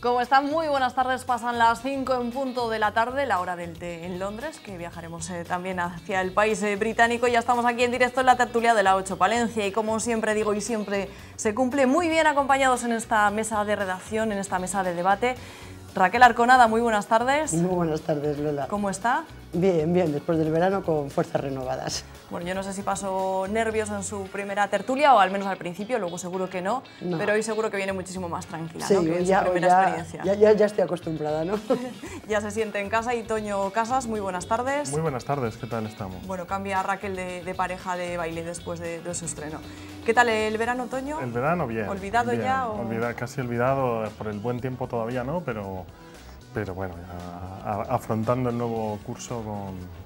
¿Cómo están? Muy buenas tardes. Pasan las 5 en punto de la tarde, la hora del té en Londres, que viajaremos eh, también hacia el país eh, británico. Ya estamos aquí en directo en la tertulia de la 8 Palencia y como siempre digo y siempre se cumple muy bien acompañados en esta mesa de redacción, en esta mesa de debate. Raquel Arconada, muy buenas tardes. Muy buenas tardes, Lola. ¿Cómo está? Bien, bien, después del verano con fuerzas renovadas. Bueno, yo no sé si pasó nervios en su primera tertulia, o al menos al principio, luego seguro que no, pero hoy seguro que viene muchísimo más tranquila, sí, ¿no? ya, ya, Ya, estoy acostumbrada, ¿no? ya se siente en casa y Toño Casas, muy buenas tardes. Muy buenas tardes, ¿qué tal estamos? Bueno, cambia Raquel de, pareja de baile después de, su estreno. ¿Qué tal el verano, Toño? El verano bien. ¿Olvidado ya? O... casi olvidado, por el buen tiempo todavía no, pero pero bueno, afrontando el nuevo curso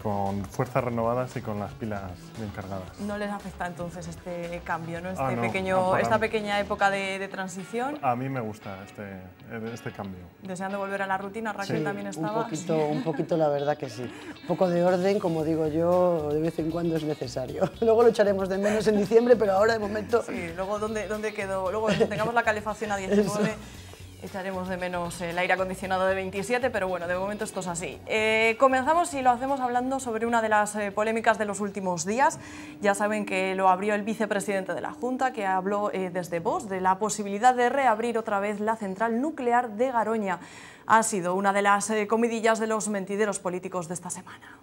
con, fuerzas renovadas y con las pilas bien cargadas. ¿No les afecta entonces este cambio, ¿no? Este ah, pequeño, esta pequeña época de, transición? A mí me gusta este, este cambio. ¿Deseando volver a la rutina? Raquel también estaba. Un poquito, un poquito, la verdad que sí. Un poco de orden, como digo yo, de vez en cuando es necesario. Luego lo echaremos de menos en diciembre, pero ahora de momento... Sí, luego dónde dónde quedó, luego tengamos la calefacción a 19... Echaremos de menos el aire acondicionado de 27, pero bueno, de momento esto es así. Eh, comenzamos y lo hacemos hablando sobre una de las eh, polémicas de los últimos días. Ya saben que lo abrió el vicepresidente de la Junta, que habló eh, desde vos de la posibilidad de reabrir otra vez la central nuclear de Garoña. Ha sido una de las comidillas de los mentideros políticos de esta semana.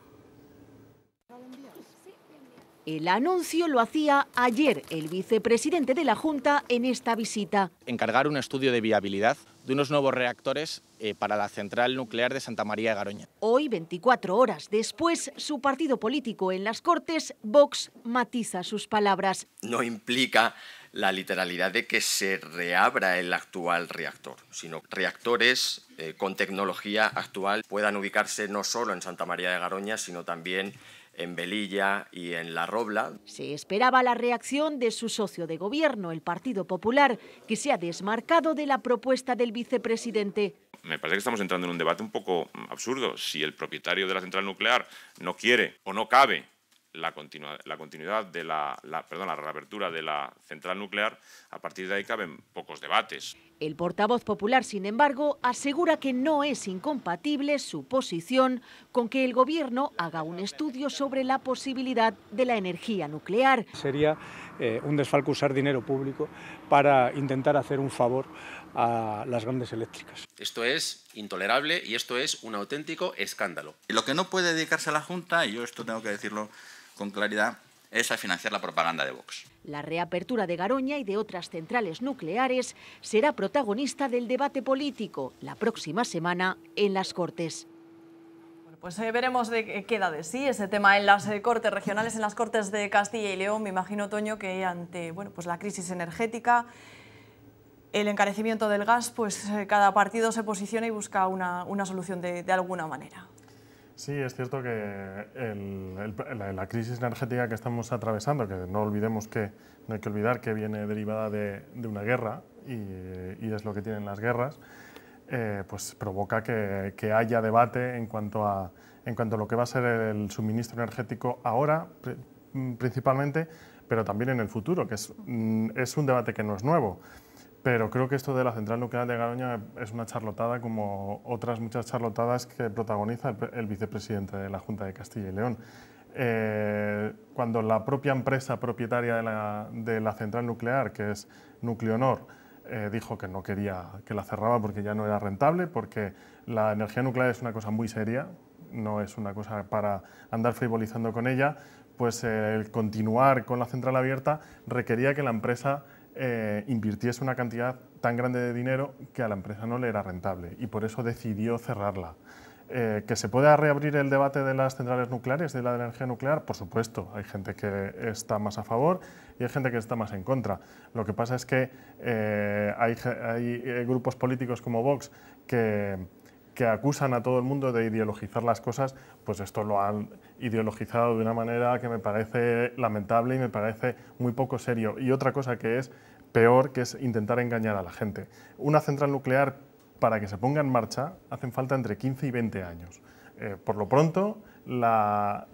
El anuncio lo hacía ayer el vicepresidente de la Junta en esta visita. Encargar un estudio de viabilidad de unos nuevos reactores eh, para la central nuclear de Santa María de Garoña. Hoy, 24 horas después, su partido político en las Cortes, Vox, matiza sus palabras. No implica la literalidad de que se reabra el actual reactor, sino reactores eh, con tecnología actual puedan ubicarse no solo en Santa María de Garoña, sino también en en Belilla y en La Robla. Se esperaba la reacción de su socio de gobierno, el Partido Popular, que se ha desmarcado de la propuesta del vicepresidente. Me parece que estamos entrando en un debate un poco absurdo. Si el propietario de la central nuclear no quiere o no cabe la, continuidad de la, perdón, la reapertura de la central nuclear, a partir de ahí caben pocos debates. El portavoz popular, sin embargo, asegura que no es incompatible su posición con que el Gobierno haga un estudio sobre la posibilidad de la energía nuclear. Sería eh, un desfalco usar dinero público para intentar hacer un favor a las grandes eléctricas. Esto es intolerable y esto es un auténtico escándalo. Lo que no puede dedicarse a la Junta, y yo esto tengo que decirlo con claridad es a financiar la propaganda de Vox. La reapertura de Garoña y de otras centrales nucleares será protagonista del debate político la próxima semana en las Cortes. Pues eh, veremos qué queda de sí ese tema en las eh, cortes regionales, en las cortes de Castilla y León. Me imagino, Toño, que ante bueno, pues la crisis energética, el encarecimiento del gas, pues eh, cada partido se posiciona y busca una, solución de alguna manera. Sí, es cierto que la, crisis energética que estamos atravesando, que no olvidemos que no hay que olvidar que viene derivada de, una guerra y, es lo que tienen las guerras, eh, pues provoca que, haya debate en cuanto, a, en cuanto a lo que va a ser el suministro energético ahora, mm, principalmente, pero también en el futuro, que es mm, un debate que no es nuevo. Pero creo que esto de la central nuclear de Garoña es una charlotada como otras muchas charlotadas que protagoniza el, vicepresidente de la Junta de Castilla y León. Eh, cuando la propia empresa propietaria de la, central nuclear, que es Nucleonor, eh, dijo que no quería que la cerraba porque ya no era rentable, porque la energía nuclear es una cosa muy seria, no es una cosa para andar frivolizando con ella, pues el continuar con la central abierta requería que la empresa eh, invirtiese una cantidad tan grande de dinero que a la empresa no le era rentable y por eso decidió cerrarla. Eh, ¿Que se pueda reabrir el debate de las centrales nucleares, de la energía nuclear? Por supuesto, hay gente que está más a favor y hay gente que está más en contra. Lo que pasa es que eh, hay, grupos políticos como Vox que que acusan a todo el mundo de ideologizar las cosas, pues esto lo han ideologizado de una manera que me parece lamentable y me parece muy poco serio. Y otra cosa que es peor, que es intentar engañar a la gente. Una central nuclear, para que se ponga en marcha, hacen falta entre 15 y 20 años. Eh, por lo pronto, la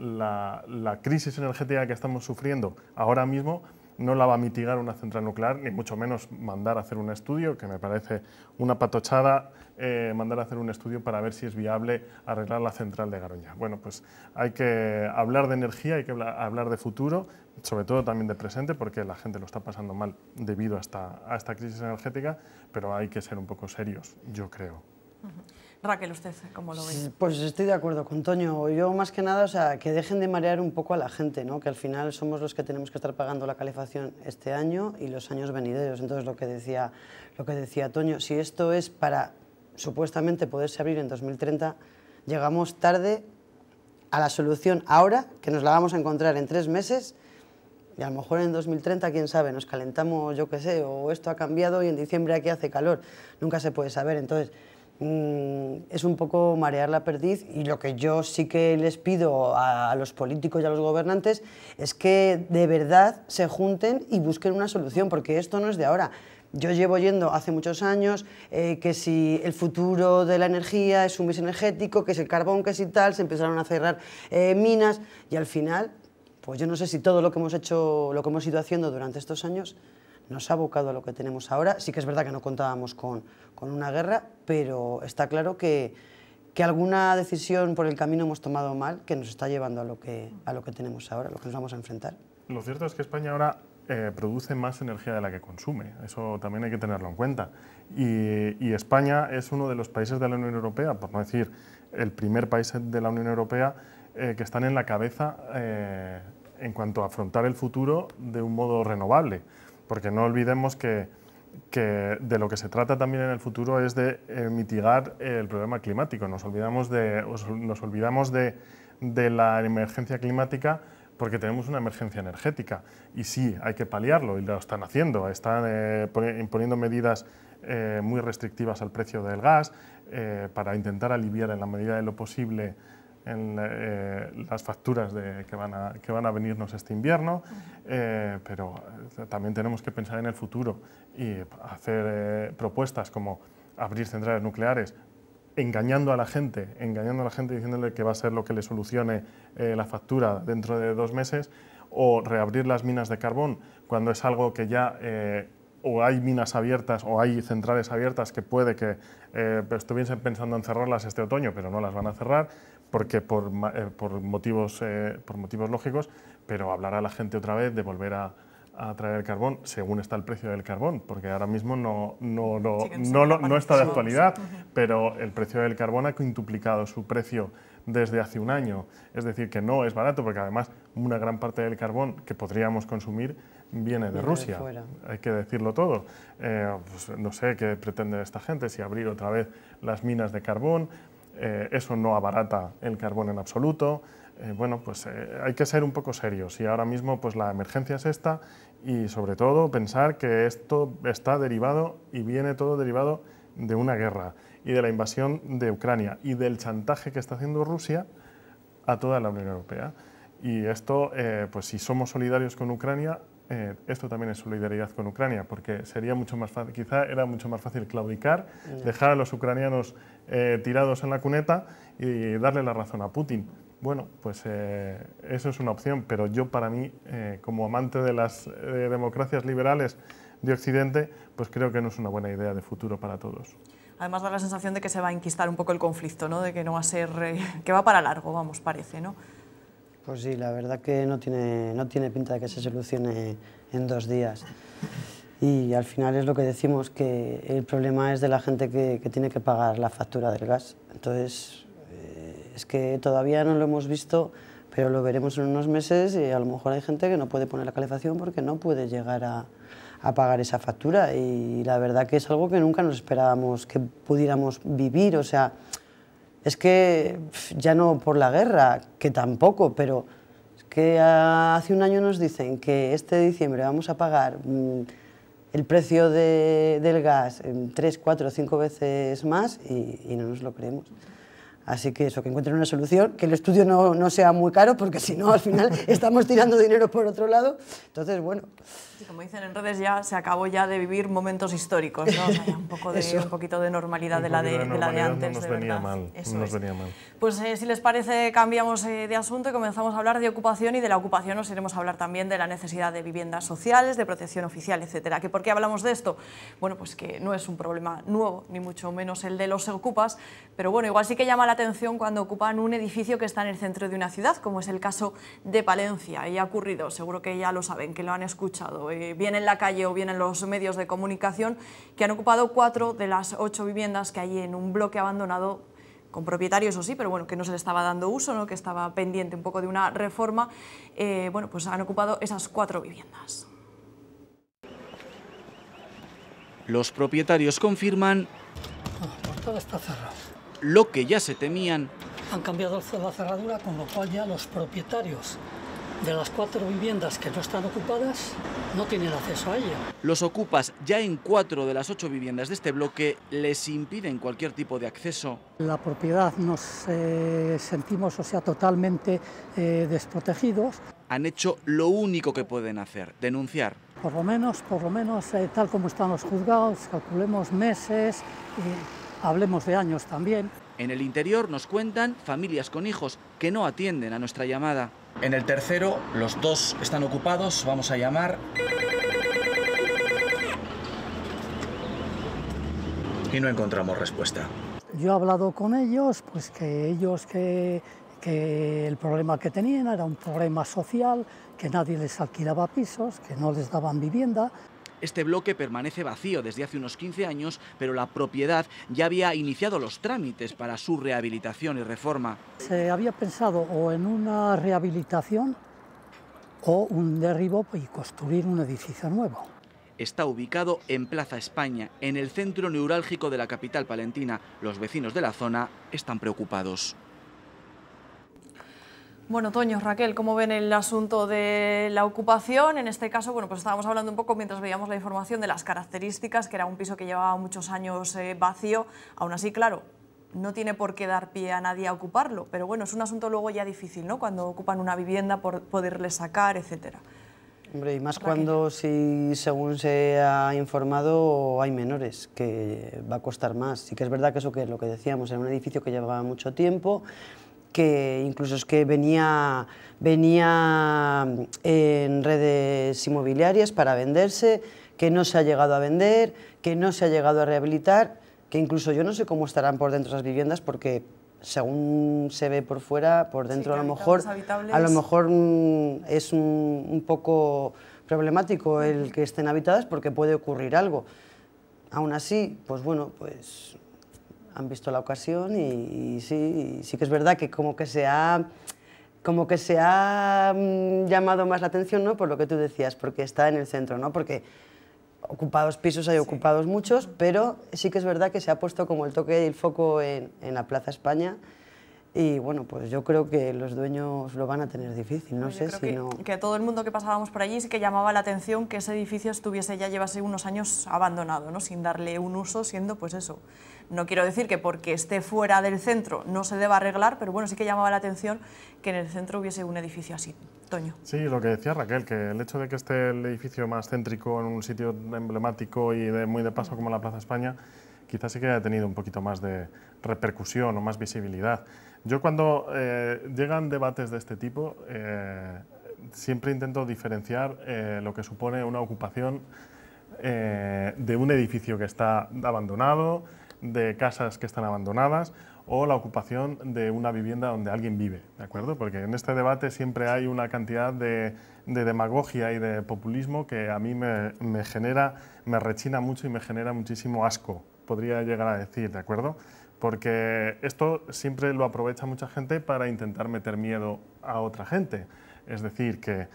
crisis energética que estamos sufriendo ahora mismo no la va a mitigar una central nuclear, ni mucho menos mandar a hacer un estudio, que me parece una patochada eh, mandar a hacer un estudio para ver si es viable arreglar la central de Garoña. Bueno, pues hay que hablar de energía, hay que hablar de futuro, sobre todo también de presente, porque la gente lo está pasando mal debido a esta, crisis energética, pero hay que ser un poco serios, yo creo. Raquel, ¿usted cómo lo ve? Pues estoy de acuerdo con Toño. Yo más que nada, o sea, que dejen de marear un poco a la gente, ¿no? Que al final somos los que tenemos que estar pagando la calefacción este año y los años venideros. Entonces, lo que decía, lo que decía Toño, si esto es para supuestamente poderse abrir en 2030, llegamos tarde a la solución ahora, que nos la vamos a encontrar en tres meses, y a lo mejor en 2030, quién sabe, nos calentamos, yo qué sé, o esto ha cambiado y en diciembre aquí hace calor, nunca se puede saber. Entonces, Mm, es un poco marear la perdiz y lo que yo sí que les pido a, los políticos y a los gobernantes es que de verdad se junten y busquen una solución, porque esto no es de ahora. Yo llevo yendo hace muchos años eh, que si el futuro de la energía es un mix energético, que es el carbón, que si tal, se empezaron a cerrar eh, minas y al final, pues yo no sé si todo lo que hemos hecho, lo que hemos ido haciendo durante estos años nos ha abocado a lo que tenemos ahora. Sí que es verdad que no contábamos con, con una guerra, pero está claro que, que, alguna decisión por el camino hemos tomado mal que nos está llevando a lo que, a lo que tenemos ahora, a lo que nos vamos a enfrentar. Lo cierto es que España ahora eh, produce más energía de la que consume, eso también hay que tenerlo en cuenta. Y, España es uno de los países de la Unión Europea, por no decir el primer país de la Unión Europea, eh, que están en la cabeza eh, en cuanto a afrontar el futuro de un modo renovable porque no olvidemos que, de lo que se trata también en el futuro es de eh, mitigar el problema climático. Nos olvidamos, de, nos olvidamos de, la emergencia climática porque tenemos una emergencia energética. Y sí, hay que paliarlo, y lo están haciendo. Están eh, imponiendo medidas eh, muy restrictivas al precio del gas para intentar aliviar en la medida de lo posible en eh, las facturas que, van a, que van a venirnos este invierno, eh, pero eh, también tenemos que pensar en el futuro y hacer propuestas como abrir centrales nucleares, engañando a la gente, engañando a la gente diciéndole que va a ser lo que le solucione la factura dentro de dos meses, o reabrir las minas de carbón cuando es algo que ya o hay minas abiertas o hay centrales abiertas que puede que estuviesen pensando en cerrarlas este otoño, pero no las van a cerrar, porque por, eh, por motivos, eh, por motivos lógicos, pero hablará la gente otra vez de volver a, traer el carbón según está el precio del carbón, porque ahora mismo no, no, no, no, está de actualidad, pero el precio del carbón ha quintuplicado su precio desde hace un año. Es decir, que no es barato, porque además una gran parte del carbón que podríamos consumir viene de Rusia. Hay que decirlo todo. Eh, pues, no sé qué pretende esta gente, si abrir otra vez las minas de carbón, eh, eso no abarata el carbón en absoluto. Eh, bueno, pues eh, hay que ser un poco serios y ahora mismo pues la emergencia es esta y sobre todo pensar que esto está derivado y viene todo derivado de una guerra y de la invasión de Ucrania y del chantaje que está haciendo Rusia a toda la Unión Europea. Y esto, pues si somos solidarios con Ucrania, eh, esto también es solidaridad con Ucrania, porque sería mucho más quizá era mucho más fácil claudicar, mm. dejar a los ucranianos eh, tirados en la cuneta y darle la razón a Putin. Bueno, pues eh, eso es una opción, pero yo para mí, como amante de las democracias liberales de Occidente, pues creo que no es una buena idea de futuro para todos. Además da la sensación de que se va a inquistar un poco el conflicto, de que no va a ser, que va para largo, vamos, parece, ¿no? Pues sí, la verdad que no tiene, no tiene pinta de que se solucione en dos días. Y al final es lo que decimos, que el problema es de la gente que, que tiene que pagar la factura del gas. Entonces, eh, es que todavía no lo hemos visto, pero lo veremos en unos meses y a lo mejor hay gente que no puede poner la calefacción porque no puede llegar a, a pagar esa factura. Y la verdad que es algo que nunca nos esperábamos que pudiéramos vivir, o sea, es que ya no por la guerra, que tampoco, pero es que hace un año nos dicen que este diciembre vamos a pagar mm, el precio del gas en tres, cuatro, cinco veces más y no nos lo creemos. Así que eso, que encuentren una solución, que el estudio no, no sea muy caro, porque si no, al final estamos tirando dinero por otro lado. Entonces, bueno. como dicen en redes, ya se acabó ya de vivir momentos históricos, ¿no? un, poco de, un poquito de normalidad, de la de, de, antes. No nos, venía, Mal, Pues eh, si les parece, cambiamos eh, de asunto y comenzamos a hablar de ocupación y de la ocupación nos iremos a hablar también de la necesidad de viviendas sociales, de protección oficial, etcétera. ¿Que ¿Por qué hablamos de esto? Bueno, pues que no es un problema nuevo, ni mucho menos el de los ocupas, pero bueno, igual sí que llama la atención cuando ocupan un edificio que está en el centro de una ciudad, como es el caso de Palencia. Y ha ocurrido, seguro que ya lo saben, que lo han escuchado, eh, bien en la calle o bien en los medios de comunicación, que han ocupado cuatro de las ocho viviendas que hay en un bloque abandonado con propietarios o sí, pero bueno, que no se le estaba dando uso, que estaba pendiente un poco de una reforma, eh, bueno, pues han ocupado esas cuatro viviendas. Los propietarios confirman... Ah, pues lo que ya se temían. Han cambiado el la cerradura, con lo cual ya los propietarios de las cuatro viviendas que no están ocupadas no tienen acceso a ella. Los ocupas ya en cuatro de las ocho viviendas de este bloque les impiden cualquier tipo de acceso. La propiedad nos eh, sentimos, o sea, totalmente eh, desprotegidos. Han hecho lo único que pueden hacer, denunciar. Por lo menos, por lo menos, eh, tal como están los juzgados, calculemos meses. y hablemos de años también. En el interior nos cuentan familias con hijos que no atienden a nuestra llamada. En el tercero, los dos están ocupados, vamos a llamar. Y no encontramos respuesta. Yo he hablado con ellos, pues que ellos que, que el problema que tenían era un problema social, que nadie les alquilaba pisos, que no les daban vivienda, este bloque permanece vacío desde hace unos 15 años, pero la propiedad ya había iniciado los trámites para su rehabilitación y reforma. Se había pensado o en una rehabilitación o un derribo y construir un edificio nuevo. Está ubicado en Plaza España, en el centro neurálgico de la capital palentina. Los vecinos de la zona están preocupados. Bueno, Toño, Raquel, ¿cómo ven el asunto de la ocupación? En este caso, bueno, pues estábamos hablando un poco mientras veíamos la información de las características, que era un piso que llevaba muchos años eh, vacío. Aún así, claro, no tiene por qué dar pie a nadie a ocuparlo, pero bueno, es un asunto luego ya difícil, ¿no? Cuando ocupan una vivienda, por poderle sacar, etcétera. Hombre, y más cuando, si según se ha informado, hay menores, que va a costar más. Sí que es verdad que eso que es lo que decíamos, era un edificio que llevaba mucho tiempo, que incluso es que venía, venía en redes inmobiliarias para venderse, que no se ha llegado a vender, que no se ha llegado a rehabilitar, que incluso yo no sé cómo estarán por dentro las viviendas porque según se ve por fuera, por dentro a lo mejor a lo mejor mm, es un, un poco problemático el que estén habitadas porque puede ocurrir algo. Aún así, pues bueno, pues han visto la ocasión y, sí, sí que es verdad que como que se ha como que se ha mm, llamado más la atención, ¿no? Por lo que tú decías, porque está en el centro, ¿no? Porque ocupados pisos hay ocupados muchos, pero sí que es verdad que se ha puesto como el toque y el foco en, en, la Plaza España. Y bueno, pues yo creo que los dueños lo van a tener difícil, no sé si no... Que todo el mundo que pasábamos por allí sí que llamaba la atención que ese edificio estuviese ya llevase unos años abandonado, ¿no? Sin darle un uso, siendo pues eso, no quiero decir que porque esté fuera del centro no se deba arreglar, pero bueno, sí que llamaba la atención que en el centro hubiese un edificio así. Toño. Sí, lo que decía Raquel, que el hecho de que esté el edificio más céntrico en un sitio emblemático y muy de paso como la Plaza España, quizás sí que haya tenido un poquito más de repercusión o más visibilidad. Yo cuando eh, llegan debates de este tipo, eh, siempre intento diferenciar eh, lo que supone una ocupación de un edificio que está abandonado, de casas que están abandonadas o la ocupación de una vivienda donde alguien vive, ¿de acuerdo? Porque en este debate siempre hay una cantidad de, demagogia y de populismo que a mí me, me, genera, me rechina mucho y me genera muchísimo asco, podría llegar a decir, ¿de acuerdo? Porque esto siempre lo aprovecha mucha gente para intentar meter miedo a otra gente. Es decir, que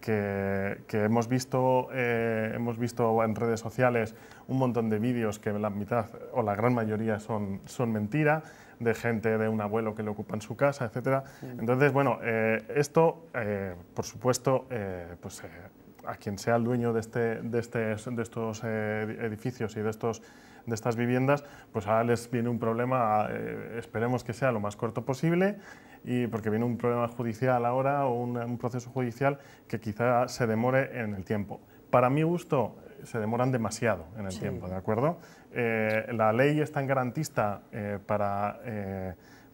que, hemos, visto, eh, hemos visto en redes sociales un montón de vídeos que la mitad o la gran mayoría son, son mentira, de gente, de un abuelo que le ocupa en su casa, etc. Entonces, bueno, eh, esto, eh, por supuesto, pues, a quien sea el dueño de, este, de, este, de estos edificios y de estos de estas viviendas, pues ahora les viene un problema, eh, esperemos que sea lo más corto posible, y porque viene un problema judicial ahora o un, proceso judicial que quizá se demore en el tiempo. Para mi gusto, se demoran demasiado en el tiempo, ¿de acuerdo? Eh, la ley es tan garantista eh, para,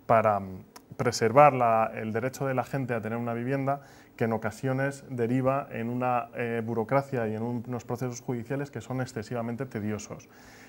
para mm, preservar el derecho de la gente a tener una vivienda que en ocasiones deriva en una burocracia y en unos procesos judiciales que son excesivamente tediosos.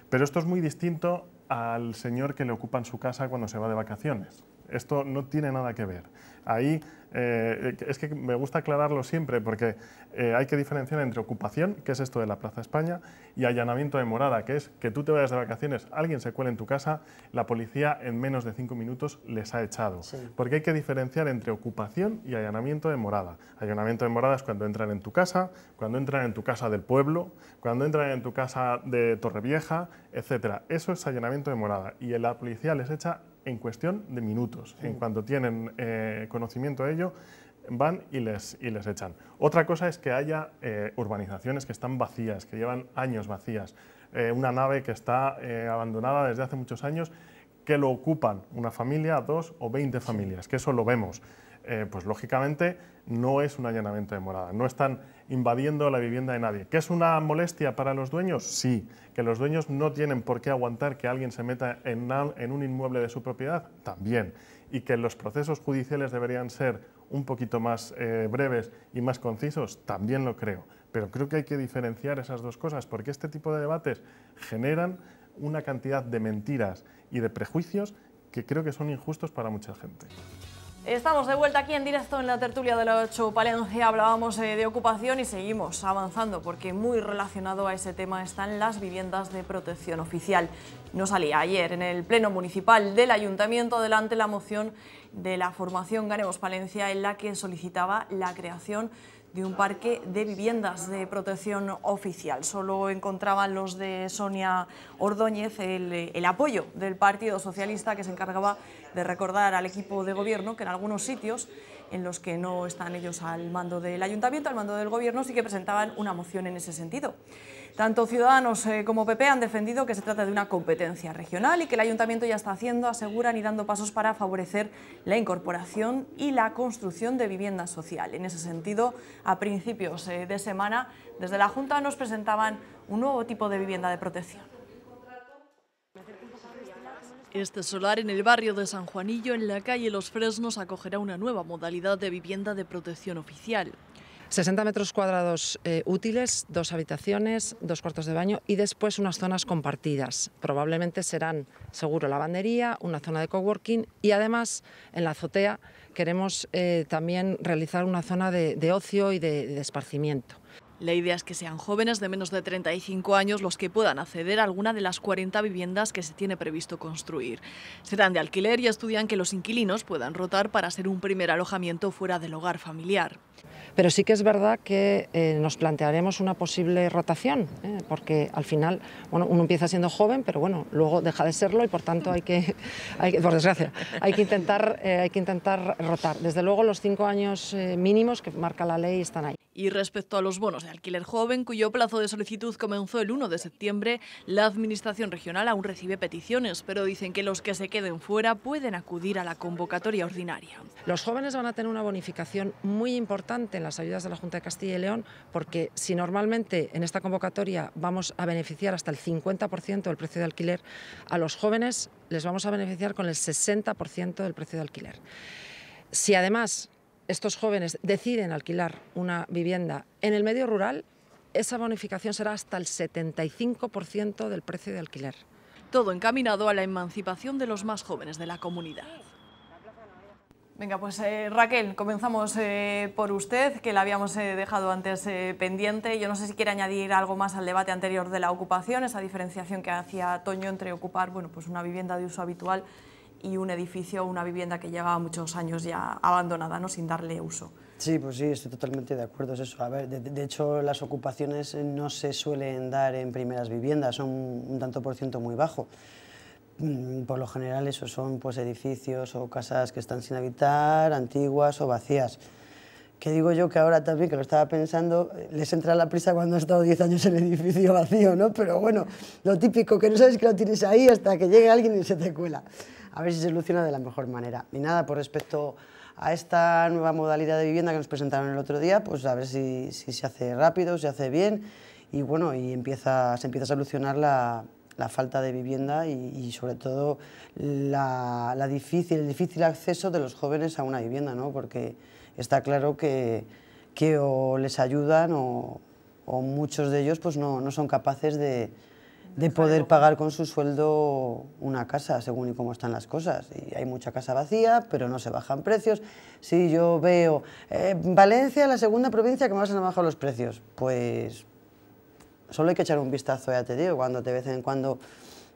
Pero esto es muy distinto al señor que le ocupa en su casa cuando se va de vacaciones. Esto no tiene nada que ver. Ahí eh, eh, es que me gusta aclararlo siempre porque eh, hay que diferenciar entre ocupación, que es esto de la Plaza España, y allanamiento de morada, que es que tú te vayas de vacaciones, alguien se cuela en tu casa, la policía en menos de cinco minutos les ha echado. Porque hay que diferenciar entre ocupación y allanamiento de morada. Allanamiento de morada es cuando entran en tu casa, cuando entran en tu casa del pueblo, cuando entran en tu casa de Torrevieja, etc. Eso es allanamiento de morada y la policía les echa en cuestión de minutos. En cuanto tienen eh, conocimiento de ello, van y les, les echan. Otra cosa es que haya eh, urbanizaciones que están vacías, que llevan años vacías, eh, una nave que está abandonada desde hace muchos años, que lo ocupan una familia, dos o veinte familias, que eso lo vemos. pues lógicamente no es un allanamiento de morada, no están invadiendo la vivienda de nadie. ¿Que es una molestia para los dueños? Sí. ¿Que los dueños no tienen por qué aguantar que alguien se meta en, un inmueble de su propiedad? También. ¿Y que los procesos judiciales deberían ser un poquito más eh, breves y más concisos? También lo creo. Pero creo que hay que diferenciar esas dos cosas porque este tipo de debates generan una cantidad de mentiras y de prejuicios que creo que son injustos para mucha gente. Estamos de vuelta aquí en directo en la tertulia de la 8 Palencia. Hablábamos eh, de ocupación y seguimos avanzando porque muy relacionado a ese tema están las viviendas de protección oficial. No salía ayer en el Pleno Municipal del Ayuntamiento adelante la moción de la formación Ganemos Palencia en la que solicitaba la creación de un parque de viviendas de protección oficial. Solo encontraban los de Sonia Ordóñez el, apoyo del Partido Socialista que se encargaba de recordar al equipo de gobierno que en algunos sitios en los que no están ellos al mando del ayuntamiento, al mando del gobierno, sí que presentaban una moción en ese sentido. Tanto Ciudadanos eh, como PP han defendido que se trata de una competencia regional y que el Ayuntamiento ya está haciendo, aseguran, y dando pasos para favorecer la incorporación y la construcción de vivienda social. En ese sentido, a principios eh, de semana, desde la Junta nos presentaban un nuevo tipo de vivienda de protección. Este solar en el barrio de San Juanillo, en la calle Los Fresnos, acogerá una nueva modalidad de vivienda de protección oficial. 60 metros cuadrados eh, útiles, dos habitaciones, dos cuartos de baño y después unas zonas compartidas. Probablemente serán, seguro, lavandería, una zona de coworking y además en la azotea queremos eh, también realizar una zona de, ocio y de esparcimiento. La idea es que sean jóvenes de menos de 35 años los que puedan acceder a alguna de las 40 viviendas que se tiene previsto construir. Serán de alquiler y estudian que los inquilinos puedan rotar para ser un primer alojamiento fuera del hogar familiar. Pero sí que es verdad que eh, nos plantearemos una posible rotación, eh, porque al final bueno, uno empieza siendo joven, pero bueno, luego deja de serlo y por tanto hay que, por desgracia, hay que, intentar, eh, hay que intentar rotar. Desde luego los cinco años mínimos que marca la ley están ahí. Y respecto a los bonos de alquiler joven, cuyo plazo de solicitud comenzó el 1 de septiembre, la Administración Regional aún recibe peticiones, pero dicen que los que se queden fuera pueden acudir a la convocatoria ordinaria. Los jóvenes van a tener una bonificación muy importante en las ayudas de la Junta de Castilla y León, porque si normalmente en esta convocatoria vamos a beneficiar hasta el 50% del precio de alquiler, a los jóvenes les vamos a beneficiar con el 60% del precio de alquiler. Si además estos jóvenes deciden alquilar una vivienda en el medio rural, esa bonificación será hasta el 75% del precio de alquiler. Todo encaminado a la emancipación de los más jóvenes de la comunidad. Venga, pues eh, Raquel, comenzamos eh, por usted, que la habíamos eh, dejado antes pendiente. Yo no sé si quiere añadir algo más al debate anterior de la ocupación, esa diferenciación que hacía Toño entre ocupar bueno, pues una vivienda de uso habitual y un edificio o una vivienda que llevaba muchos años ya abandonada, ¿no? sin darle uso. Sí, pues sí, estoy totalmente de acuerdo, eso. A ver, de, hecho, las ocupaciones eh, no se suelen dar en primeras viviendas, son un tanto por ciento muy bajo. Mm, por lo general, eso son pues, edificios o casas que están sin habitar, antiguas o vacías. Que digo yo que ahora también, que lo estaba pensando, les entra la prisa cuando han estado 10 años en el edificio vacío, ¿no? Pero bueno, lo típico, que no sabes que lo tienes ahí hasta que llegue alguien y se te cuela a ver si se soluciona de la mejor manera. Y nada, por respecto a esta nueva modalidad de vivienda que nos presentaron el otro día, pues a ver si, si se hace rápido, se hace bien y bueno, y empieza, se empieza a solucionar la, la falta de vivienda y, sobre todo la, la, difícil, el difícil acceso de los jóvenes a una vivienda, ¿no? porque está claro que, que o les ayudan o, o muchos de ellos pues no, no son capaces de, de poder pagar con su sueldo una casa, según y cómo están las cosas. Y hay mucha casa vacía, pero no se bajan precios. Si yo veo eh, Valencia, la segunda provincia que más han bajado los precios, pues solo hay que echar un vistazo, ya te digo, cuando de vez en cuando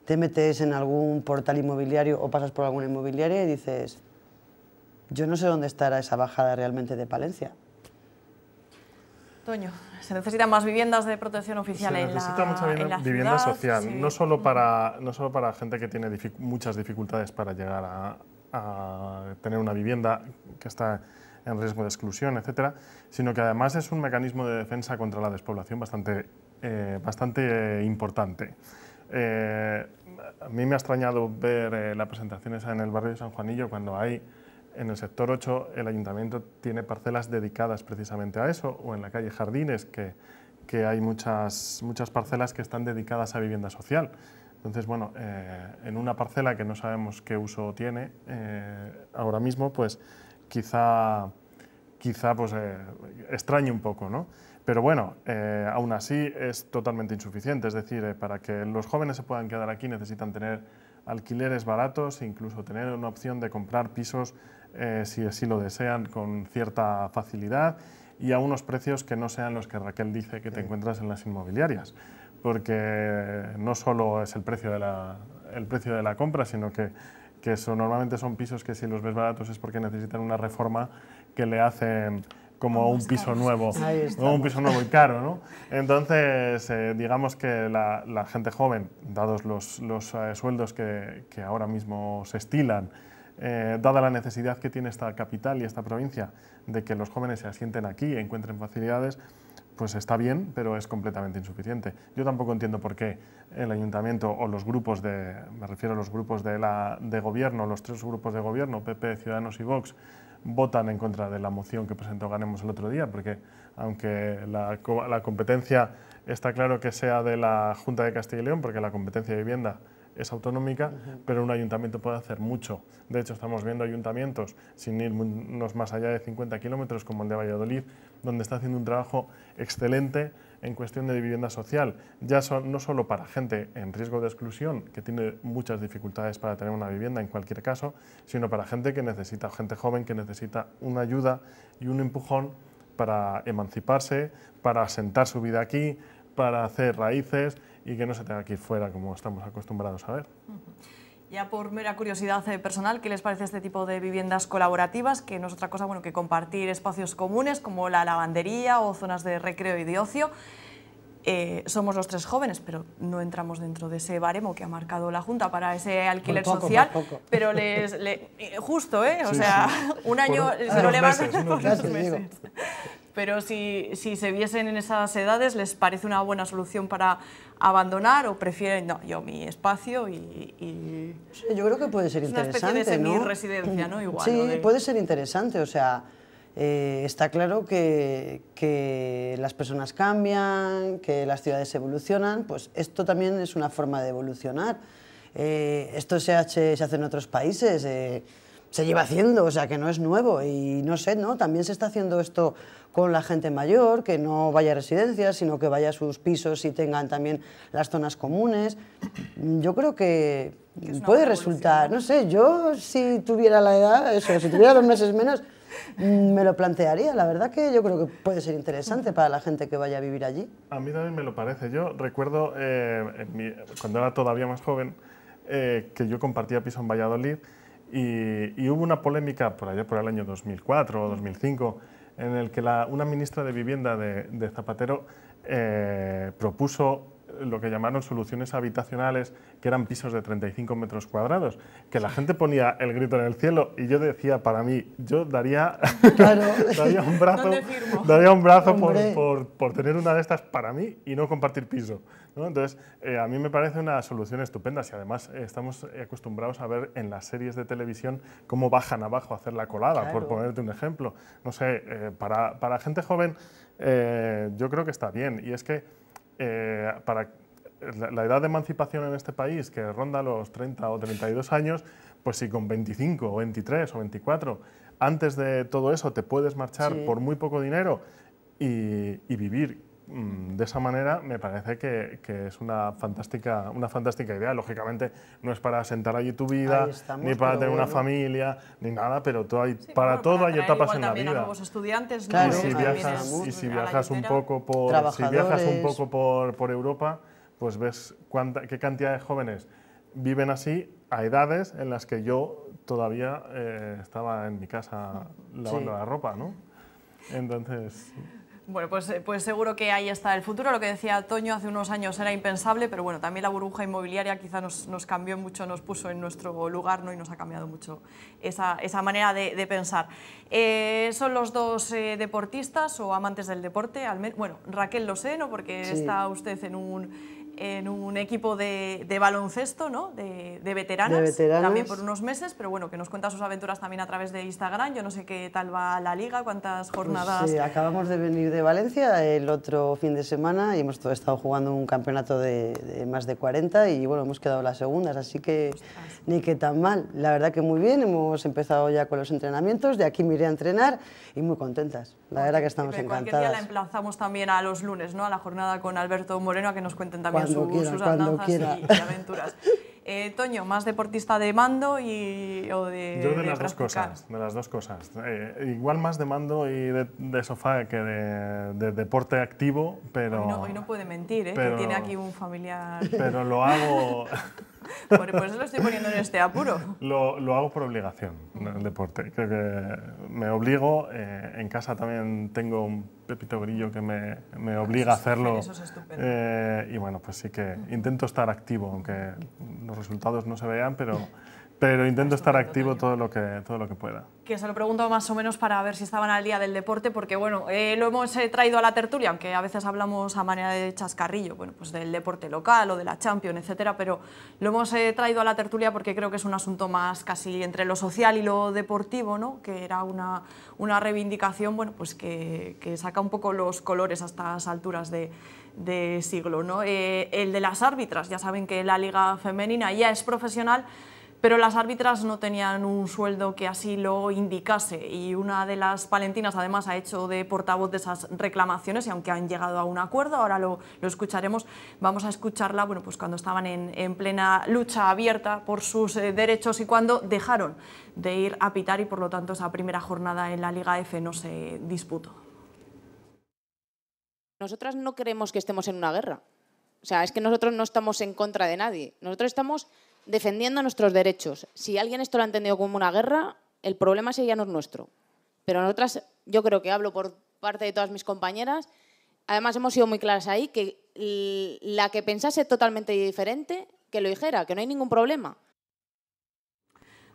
te metes en algún portal inmobiliario o pasas por alguna inmobiliaria y dices, yo no sé dónde estará esa bajada realmente de Valencia. Toño, se necesitan más viviendas de protección oficial en, la, mucha vivienda, social, no, solo para, no para gente que tiene muchas dificultades para llegar a, tener una vivienda que está en riesgo de exclusión, etcétera, sino que además es un mecanismo de defensa contra la despoblación bastante, eh, bastante importante. Eh, a mí me ha extrañado ver eh, la presentación en el barrio de San Juanillo cuando hay en el sector 8 el ayuntamiento tiene parcelas dedicadas precisamente a eso, o en la calle Jardines, que, que hay muchas, muchas parcelas que están dedicadas a vivienda social. Entonces, bueno, eh, en una parcela que no sabemos qué uso tiene eh, ahora mismo, pues quizá, quizá pues, eh, extrañe un poco, ¿no? Pero bueno, aún así es totalmente insuficiente. Es decir, para que los jóvenes se puedan quedar aquí necesitan tener alquileres baratos e incluso tener una opción de comprar pisos eh, si así lo desean, con cierta facilidad y a unos precios que no sean los que Raquel dice que te encuentras en las inmobiliarias. Porque no solo es el precio de la, el precio de la compra, sino que, normalmente son pisos que si los ves baratos es porque necesitan una reforma que le hacen como un piso nuevo, un piso nuevo y caro, Entonces, eh, digamos que la, gente joven, dados los, eh, sueldos que, ahora mismo se estilan, eh, dada la necesidad que tiene esta capital y esta provincia de que los jóvenes se asienten aquí y encuentren facilidades, pues está bien, pero es completamente insuficiente. Yo tampoco entiendo por qué el ayuntamiento o los grupos de, me refiero a los grupos de, la, gobierno, los tres grupos de gobierno, PP, Ciudadanos y Vox, votan en contra de la moción que presentó Ganemos el otro día, porque aunque la, la competencia está claro que sea de la Junta de Castilla y León, porque la competencia de vivienda es autonómica, pero un ayuntamiento puede hacer mucho. De hecho, estamos viendo ayuntamientos, sin irnos más allá de 50 kilómetros, como el de Valladolid, donde está haciendo un trabajo excelente en cuestión de vivienda social, ya no solo para gente en riesgo de exclusión, que tiene muchas dificultades para tener una vivienda en cualquier caso, sino para gente que necesita, gente joven que necesita una ayuda y un empujón para emanciparse, para asentar su vida aquí, para hacer raíces y que no se tenga que ir fuera como estamos acostumbrados a ver. Ya por mera curiosidad eh, personal, ¿qué les parece este tipo de viviendas colaborativas? Que no es otra cosa bueno, que compartir espacios comunes como la lavandería o zonas de recreo y de ocio. Eh, somos los tres jóvenes, pero no entramos dentro de ese baremo que ha marcado la Junta para ese alquiler social. Pero les, eh, justo, ¿eh? O sea, un año por, se lo levantan por meses pero si, si, se viesen en esas edades, ¿les parece una buena solución para abandonar o prefieren, no, yo mi espacio y... yo creo que puede ser interesante, una especie de ¿no? residencia, ¿no? Igual, sí, puede ser interesante, o sea, eh, está claro que, que, las personas cambian, que las ciudades evolucionan, pues esto también es una forma de evolucionar. Eh, esto se, hace, se hace en otros países, eh, se lleva haciendo, o sea, que no es nuevo. Y no sé, ¿no? También se está haciendo esto con la gente mayor, que no vaya a residencias, sino que vaya a sus pisos y tengan también las zonas comunes. Yo creo que, puede resultar, no sé, yo si tuviera la edad, eso, si tuviera dos meses menos, mm, me lo plantearía. La verdad que yo creo que puede ser interesante para la gente que vaya a vivir allí. A mí también me lo parece. Yo recuerdo, eh, cuando era todavía más joven, eh, que yo compartía piso en Valladolid, y, hubo una polémica por allá por el año 2004 o 2005 en el que la, una ministra de Vivienda de, Zapatero eh, propuso lo que llamaron soluciones habitacionales, que eran pisos de 35 metros cuadrados, que la gente ponía el grito en el cielo y yo decía para mí, yo daría, daría un brazo, daría un brazo por, por, por, tener una de estas para mí y no compartir piso. Entonces, eh, a mí me parece una solución estupenda, si además eh, estamos acostumbrados a ver en las series de televisión cómo bajan abajo a hacer la colada, por ponerte un ejemplo. No sé, eh, para, para gente joven yo creo que está bien y es que eh, para eh, la, edad de emancipación en este país, que ronda los 30 o 32 años, pues si con 25 o 23 o 24, antes de todo eso te puedes marchar por muy poco dinero y, y vivir Mm, de esa manera me parece que, es una fantástica, una fantástica idea. Lógicamente no es para sentar allí tu vida, ni para tener una familia, ni nada, pero todo hay, para todo hay etapas en la vida. A estudiantes, y, si viajas, un poco por, si viajas un poco por, por Europa, pues ves qué cantidad de jóvenes viven así a edades en las que yo todavía eh, estaba en mi casa lavando la ropa, ¿no? Entonces... Bueno, pues, eh, pues seguro que ahí está el futuro. Lo que decía Toño hace unos años era impensable, pero bueno, también la burbuja inmobiliaria quizá nos, cambió mucho, nos puso en nuestro lugar ¿no? y nos ha cambiado mucho esa, manera de, pensar. Eh, son los dos eh, deportistas o amantes del deporte. Al bueno, Raquel lo sé, ¿no? porque está usted en un en un equipo de, baloncesto, ¿no? De, de, veteranas, también por unos meses, pero bueno, que nos cuenta sus aventuras también a través de Instagram. Yo no sé qué tal va la liga, cuántas pues jornadas... sí, acabamos de venir de Valencia el otro fin de semana y hemos todo, estado jugando un campeonato de, más de 40 y bueno, hemos quedado las segundas, así que ni que tan mal. La verdad que muy bien, hemos empezado ya con los entrenamientos, de aquí me iré a entrenar y muy contentas. La verdad que estamos encantadas. Cualquier día la emplazamos también a los lunes, ¿no? A la jornada con Alberto Moreno a que nos cuenten también cuando sus, quiera, Y, aventuras. Eh, Toño, más deportista de mando y, o de. Yo de, las dos cosas, de las dos cosas. Eh, igual más de mando y de, sofá que de, deporte activo, pero. Hoy no, no puede mentir, ¿eh? que tiene aquí un familiar. Pero lo hago. Por, eso lo estoy poniendo en este apuro. Lo, hago por obligación, el deporte. Creo que me obligo. Eh, en casa también tengo un pepito grillo que me, me ah, obliga a hacerlo. Eh, y bueno, pues sí que intento estar activo, aunque los resultados no se vean, pero... Pero intento estar activo todo lo que, todo lo que pueda. Que se lo pregunto más o menos para ver si estaban al día del deporte, porque bueno, eh, lo hemos eh, traído a la tertulia, aunque a veces hablamos a manera de chascarrillo, bueno, pues del deporte local o de la Champions, etcétera, pero lo hemos eh, traído a la tertulia porque creo que es un asunto más casi entre lo social y lo deportivo, ¿no? Que era una, una reivindicación, bueno, pues que, saca un poco los colores a estas alturas de, de siglo, ¿no? el de las árbitras, ya saben que la liga femenina ya es profesional, pero las árbitras no tenían un sueldo que así lo indicase y una de las palentinas además ha hecho de portavoz de esas reclamaciones y aunque han llegado a un acuerdo, ahora lo, escucharemos, vamos a escucharla bueno, pues cuando estaban en, plena lucha abierta por sus eh, derechos y cuando dejaron de ir a pitar y por lo tanto esa primera jornada en la Liga F no se disputó. Nosotras no queremos que estemos en una guerra. O sea, es que nosotros no estamos en contra de nadie. Nosotros estamos defendiendo nuestros derechos. Si alguien esto lo ha entendido como una guerra, el problema sería no es nuestro. Pero nosotras, yo creo que hablo por parte de todas mis compañeras, además hemos sido muy claras ahí, que la que pensase totalmente diferente, que lo dijera, que no hay ningún problema.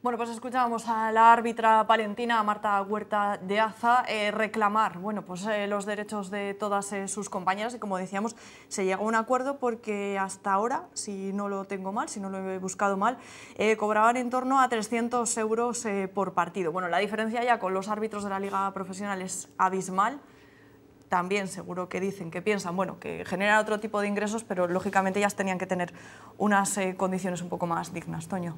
Bueno, pues escuchábamos a la árbitra palentina Marta Huerta de Aza eh, reclamar bueno, pues, eh, los derechos de todas eh, sus compañeras y como decíamos, se llegó a un acuerdo porque hasta ahora, si no lo tengo mal, si no lo he buscado mal, cobraban en torno a 300 euros por partido. Bueno, la diferencia ya con los árbitros de la Liga Profesional es abismal, también seguro que dicen, que piensan, bueno, que generan otro tipo de ingresos, pero lógicamente ellas tenían que tener unas condiciones un poco más dignas. Toño.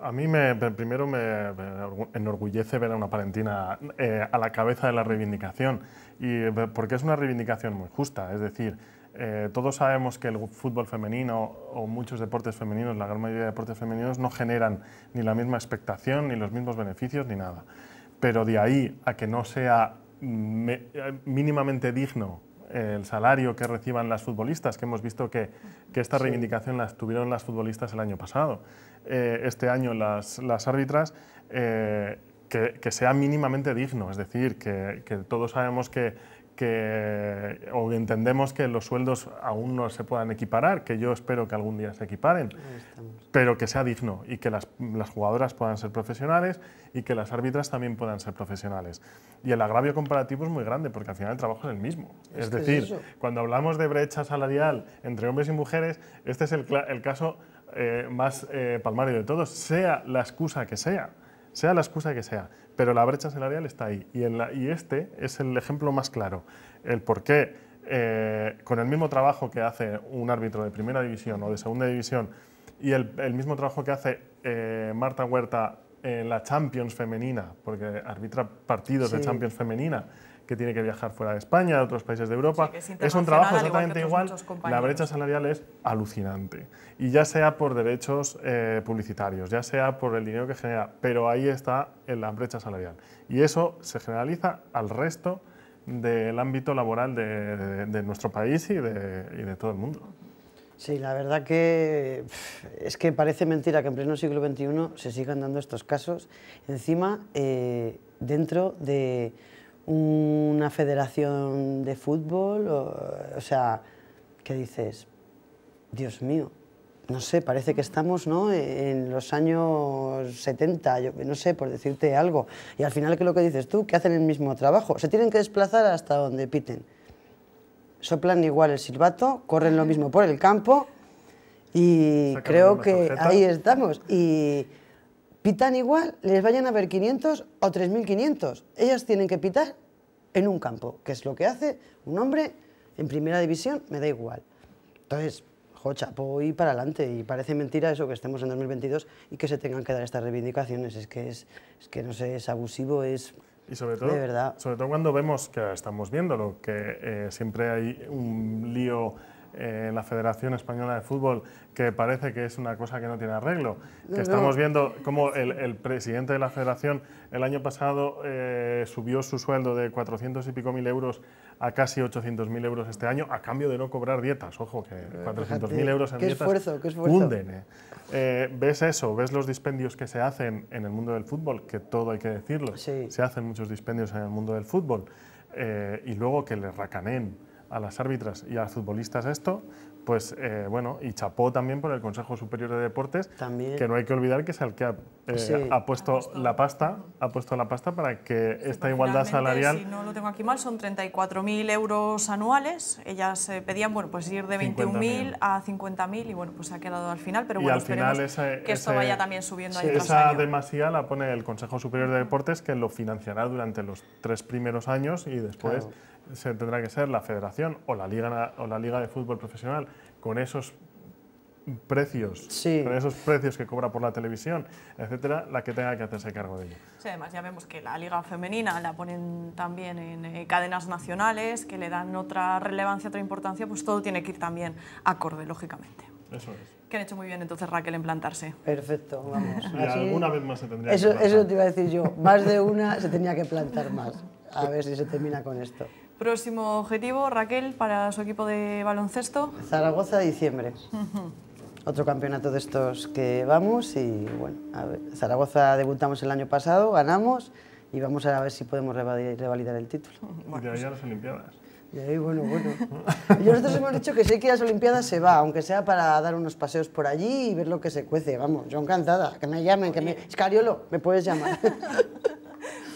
A mí me, primero me, enorgullece ver a una palentina eh, a la cabeza de la reivindicación, y, eh, porque es una reivindicación muy justa. Es decir, eh, todos sabemos que el fútbol femenino o muchos deportes femeninos, la gran mayoría de deportes femeninos, no generan ni la misma expectación, ni los mismos beneficios, ni nada. Pero de ahí a que no sea mm, mínimamente digno el salario que reciban las futbolistas, que hemos visto que, esta reivindicación la las tuvieron las futbolistas el año pasado, eh, este año las, las árbitras, eh, que, sea mínimamente digno, es decir, que todos sabemos que que o entendemos que los sueldos aún no se puedan equiparar, que yo espero que algún día se equiparen, pero que sea digno y que las, las, jugadoras puedan ser profesionales y que las árbitras también puedan ser profesionales. Y el agravio comparativo es muy grande porque al final el trabajo es el mismo. Es, decir, cuando hablamos de brecha salarial entre hombres y mujeres, este es el, el caso eh, más eh, palmario de todos, sea la excusa que sea sea la excusa que sea, pero la brecha salarial está ahí. Y, este es el ejemplo más claro. El por qué eh, con el mismo trabajo que hace un árbitro de primera división o de segunda división y el, mismo trabajo que hace eh, Marta Huerta en la Champions femenina, porque arbitra partidos de Champions femenina, que tiene que viajar fuera de España, a otros países de Europa. es, un trabajo exactamente igual. La brecha salarial es alucinante. Y ya sea por derechos eh, publicitarios, ya sea por el dinero que genera, pero ahí está en la brecha salarial. Y eso se generaliza al resto del ámbito laboral de, nuestro país y de, todo el mundo. Sí, la verdad que es que parece mentira que en pleno siglo XXI se sigan dando estos casos, encima eh, dentro de una federación de fútbol, o, sea, que dices, Dios mío, no sé, parece que estamos ¿no? en los años 70, yo, no sé, por decirte algo. Y al final, ¿qué es lo que dices tú? Que hacen el mismo trabajo. Se tienen que desplazar hasta donde piten. Soplan igual el silbato, corren lo mismo por el campo y creo que ahí estamos. Y pitan igual, les vayan a ver 500 o 3.500. Ellas tienen que pitar en un campo, que es lo que hace un hombre en primera división, me da igual. Entonces, jo, chapo y para adelante. Y parece mentira eso que estemos en 2022 y que se tengan que dar estas reivindicaciones. Es que, es, es que no sé, es abusivo, es... Y sobre todo, de verdad. sobre todo cuando vemos que estamos viendo lo que eh, siempre hay un lío en eh, la Federación Española de Fútbol, que parece que es una cosa que no tiene arreglo. que estamos viendo cómo el, presidente de la Federación el año pasado eh, subió su sueldo de 400 y pico mil euros a casi 800 mil euros este año, a cambio de no cobrar dietas. Ojo, que 400 eh, mil euros en ¿Qué esfuerzo, qué esfuerzo. Hunden, ¿Ves eso? ¿Ves los dispendios que se hacen en el mundo del fútbol? Que todo hay que decirlo. Se hacen muchos dispendios en el mundo del fútbol. y luego que le racanen a las árbitras y a los futbolistas esto, pues eh, bueno, y chapó también por el Consejo Superior de Deportes, que no hay que olvidar que es el que ha, eh, pues puesto la pasta, ha puesto la pasta para que esta igualdad salarial... Si no lo tengo aquí mal, son 34.000 euros anuales, ellas eh, pedían, bueno, pues ir de 21.000 a 50.000 y bueno, pues se ha quedado al final, pero bueno, que esto vaya también subiendo Esa demasía la pone el Consejo Superior de Deportes, que lo financiará durante los tres primeros años y después se tendrá que ser la federación o la liga, o la liga de fútbol profesional con esos precios, con esos precios que cobra por la televisión, etcétera, la que tenga que hacerse cargo de ello. Sí, además ya vemos que la liga femenina la ponen también en eh, cadenas nacionales, que le dan otra relevancia, otra importancia, pues todo tiene que ir también acorde, lógicamente. Eso es. Que han hecho muy bien entonces Raquel en plantarse. Perfecto, vamos. alguna vez más se tendría eso, que Eso te iba a decir yo, más de una se tenía que plantar más, a ver si se termina con esto. Próximo objetivo, Raquel, para su equipo de baloncesto. Zaragoza, diciembre. Otro campeonato de estos que vamos y bueno, Zaragoza debutamos el año pasado, ganamos y vamos a ver si podemos revalidar el título. y de ahí a las Olimpiadas. Y ahí, bueno, bueno. Y nosotros hemos dicho que si hay que ir a las Olimpiadas se va, aunque sea para dar unos paseos por allí y ver lo que se cuece. Vamos, yo encantada, que me llamen, que me... Escariolo, me puedes llamar.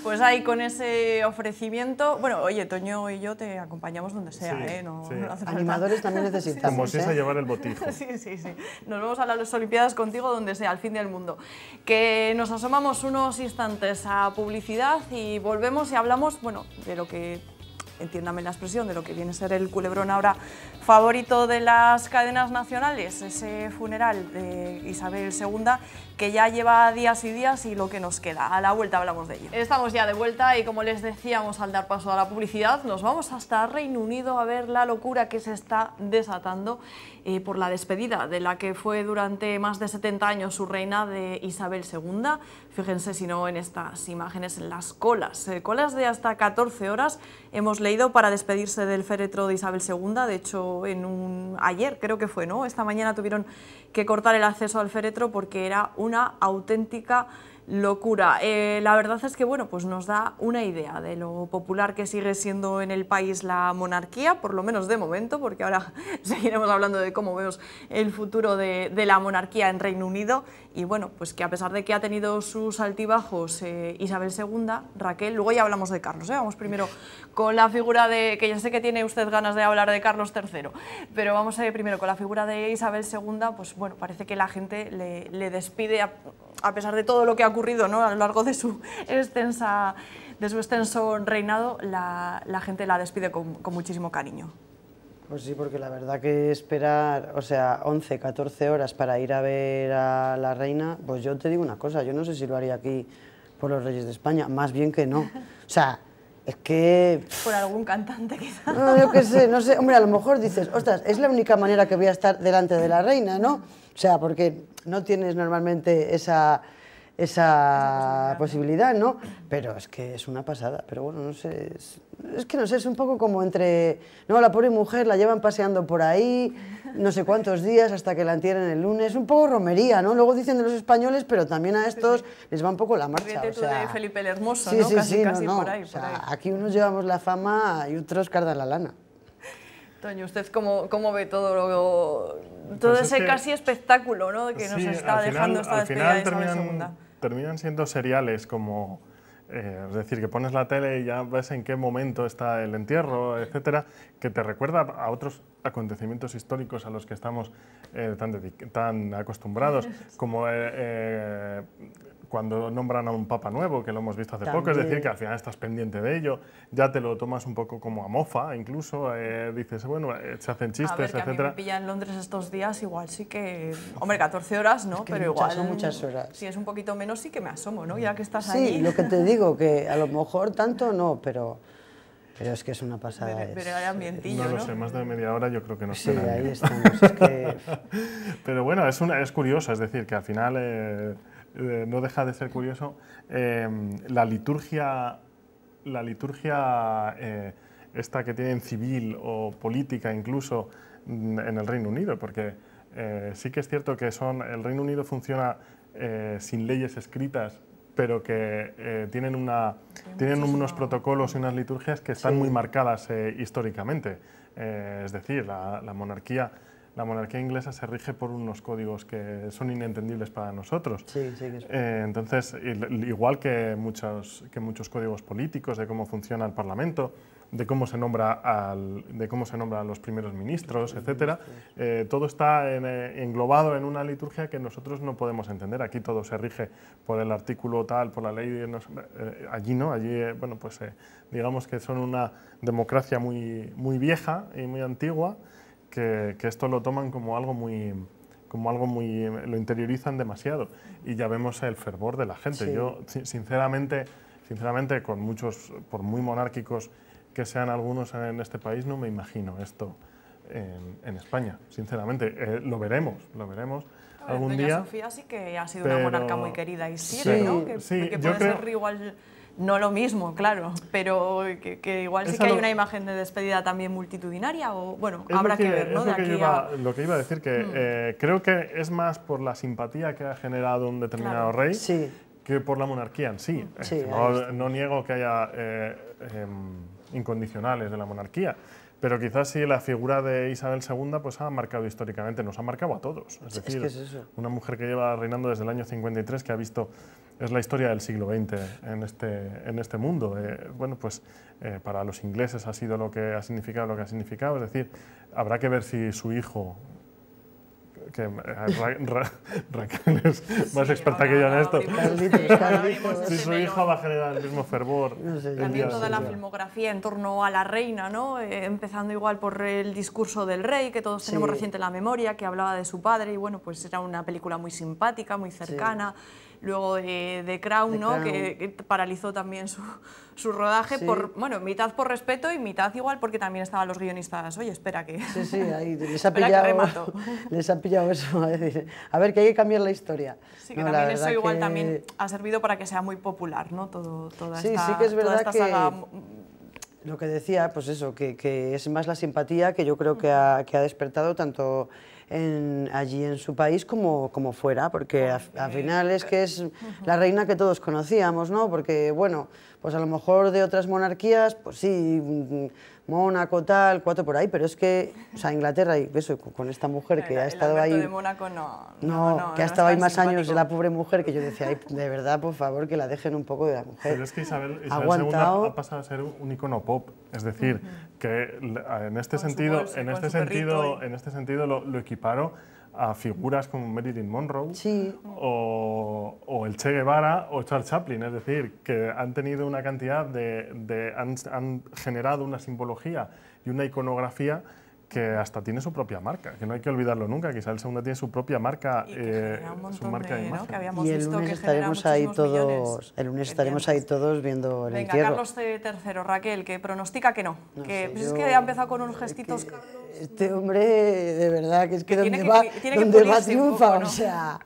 Pues ahí con ese ofrecimiento. Bueno, oye, Toño y yo te acompañamos donde sea, ¿eh? No, Animadores también necesitamos. Como si ¿eh? es a llevar el botijo. Sí, sí, sí. Nos vemos a las Olimpiadas contigo donde sea, al fin del mundo. Que nos asomamos unos instantes a publicidad y volvemos y hablamos, bueno, de lo que entiéndame la expresión, de lo que viene a ser el culebrón ahora favorito de las cadenas nacionales, ese funeral de Isabel II que ya lleva días y días y lo que nos queda. A la vuelta hablamos de ello. Estamos ya de vuelta y como les decíamos al dar paso a la publicidad, nos vamos hasta Reino Unido a ver la locura que se está desatando eh, por la despedida de la que fue durante más de 70 años su reina de Isabel II. Fíjense si no en estas imágenes, en las colas, eh, colas de hasta 14 horas hemos leído para despedirse del féretro de Isabel II. De hecho, en un ayer creo que fue, ¿no? Esta mañana tuvieron que cortar el acceso al féretro porque era un una auténtica locura. Eh, la verdad es que bueno, pues nos da una idea de lo popular que sigue siendo en el país la monarquía, por lo menos de momento, porque ahora seguiremos hablando de cómo vemos el futuro de, la monarquía en Reino Unido. Y bueno, pues que a pesar de que ha tenido sus altibajos eh, Isabel II, Raquel, luego ya hablamos de Carlos, ¿eh? vamos primero con la figura de, que ya sé que tiene usted ganas de hablar de Carlos III, pero vamos a ir primero con la figura de Isabel II, pues bueno, parece que la gente le, le despide a, a pesar de todo lo que ha ocurrido ¿no? a lo largo de su, extensa, de su extenso reinado, la, gente la despide con, con, muchísimo cariño. Pues sí, porque la verdad que esperar, o sea, 11, 14 horas para ir a ver a la reina, pues yo te digo una cosa, yo no sé si lo haría aquí por los Reyes de España, más bien que no. O sea, es que... Por algún cantante, quizás. No, yo qué sé, no sé. Hombre, a lo mejor dices, ostras, es la única manera que voy a estar delante de la reina, ¿no? O sea, porque no tienes normalmente esa, esa posibilidad, ¿no? Pero es que es una pasada, pero bueno, no sé, es, que no sé, es un poco como entre, no, la pobre mujer la llevan paseando por ahí no sé cuántos días hasta que la entierren el lunes, un poco romería, ¿no? Luego dicen de los españoles, pero también a estos les va un poco la marcha. O sea, de Felipe el Hermoso, ¿no? casi, casi aquí unos llevamos la fama y otros cardan la lana. Toño, ¿usted cómo, cómo ve todo todo pues ese casi espectáculo ¿no? que nos está dejando esta despedida terminan, Terminan siendo seriales como... Eh, es decir, que pones la tele y ya ves en qué momento está el entierro, etcétera, que te recuerda a otros acontecimientos históricos a los que estamos eh, tan, acostumbrados, como eh, cuando nombran a un papa nuevo, que lo hemos visto hace poco, es decir, que al final estás pendiente de ello, ya te lo tomas un poco como a mofa, incluso eh, dices, bueno, eh, se hacen chistes, a ver, que A me en Londres estos días, igual sí que, hombre, 14 horas, ¿no? Pero igual. Son muchas horas. Si es un poquito menos, sí que me asomo, ¿no? Ya que estás ahí... Sí, lo que te digo, que a lo mejor tanto no, pero... Pero es que es una pasada. Pero, hay ambientillo, no, lo sé, más de media hora yo creo que no Sí, ahí estamos. Es que... pero bueno, es, una, es curioso, es decir, que al final... Eh, eh, no deja de ser curioso, em, la liturgia, la liturgia eh, esta que tienen civil o política incluso mm, en el Reino Unido, porque eh, sí que es cierto que son, el Reino Unido funciona sin leyes escritas, pero que tienen, una, tienen unos protocolos y unas liturgias que están muy marcadas históricamente. es decir, la monarquía la monarquía inglesa se rige por unos códigos que son inentendibles para nosotros. Sí, sí, eh, entonces, igual que muchos, que muchos códigos políticos de cómo funciona el Parlamento, de cómo se nombra al, de cómo se nombran los primeros ministros, etc., eh, todo está eh, englobado en una liturgia que nosotros no podemos entender. Aquí todo se rige por el artículo tal, por la ley. allí no, allí bueno pues digamos que son una democracia muy muy vieja y muy antigua que, esto lo toman como algo muy como algo muy lo interiorizan demasiado y ya vemos el fervor de la gente. Yo sinceramente, sinceramente con muchos por muy monárquicos que sean algunos en este país no me imagino esto en, España, sinceramente eh, lo veremos, lo veremos. Algún Doña día, Sofía sí que ha sido una monarca muy querida y sí, ¿no? Que, puede ser igual no lo mismo, claro, pero que, igual sí que hay una imagen de despedida también multitudinaria o bueno, habrá que, ver, lo, que iba, a... decir, que hmm. eh, creo que es más por la simpatía que ha generado un determinado rey que por la monarquía en sí. Hmm. no, niego que haya eh, em, incondicionales de la monarquía, pero quizás sí la figura de Isabel II pues, ha marcado históricamente, nos ha marcado a todos. Es, decir, una mujer que lleva reinando desde el año 53, que ha visto, es la historia del siglo XX en este, en este mundo. Eh, bueno, pues eh, para los ingleses ha sido lo que ha significado lo que ha significado. Es decir, habrá que ver si su hijo que eh, Raquel es más experta que yo en esto. Si su hijo va a generar el mismo fervor. También toda la filmografía en torno a la reina, ¿no? Eh, empezando igual por el discurso del rey, que todos tenemos reciente en la memoria, que hablaba de su padre, y bueno, pues era una película muy simpática, muy cercana luego de, de Crown, ¿no? Que, paralizó también su, su rodaje, por, bueno, mitad por respeto y mitad igual porque también estaban los guionistas, oye, espera que... Sí, sí, ahí les ha pillado, les ha pillado eso, a ver, que hay que cambiar la historia. Sí, que también eso igual también ha servido para que sea muy popular, ¿no? Todo, toda esta, sí que es verdad que lo que decía, pues eso, que, es más la simpatía que yo creo que ha, despertado tanto en, allí en su país como, como fuera, porque al final es que es la reina que todos conocíamos, ¿no? Porque, bueno, pues a lo mejor de otras monarquías, pues sí Mónaco, tal, cuatro por ahí, pero es que, o sea, Inglaterra, y eso, con esta mujer que ha estado ahí. no. que ha estado ahí más años años, la pobre mujer, que yo decía, de verdad, por favor, que la dejen un poco de la mujer. Pero es que Isabel, ha pasado a ser un icono pop, es decir, que en este sentido, en, este sentido en este sentido lo equiparo a figuras como Marilyn Monroe o, el Che Guevara o Charles Chaplin, es decir, que han tenido una cantidad de, han generado una simbología y una iconografía que hasta tiene su propia marca, que no hay que olvidarlo nunca, que Isabel II tiene su propia marca, eh, su marca de, y el lunes estaremos ahí todos, el lunes estaremos ahí todos viendo el Venga, Carlos III, Raquel, que pronostica que no, que pues es que ha empezado con unos gestitos. Este Carlos, este hombre, de verdad, que es que, donde va, triunfa, ¿no? o sea,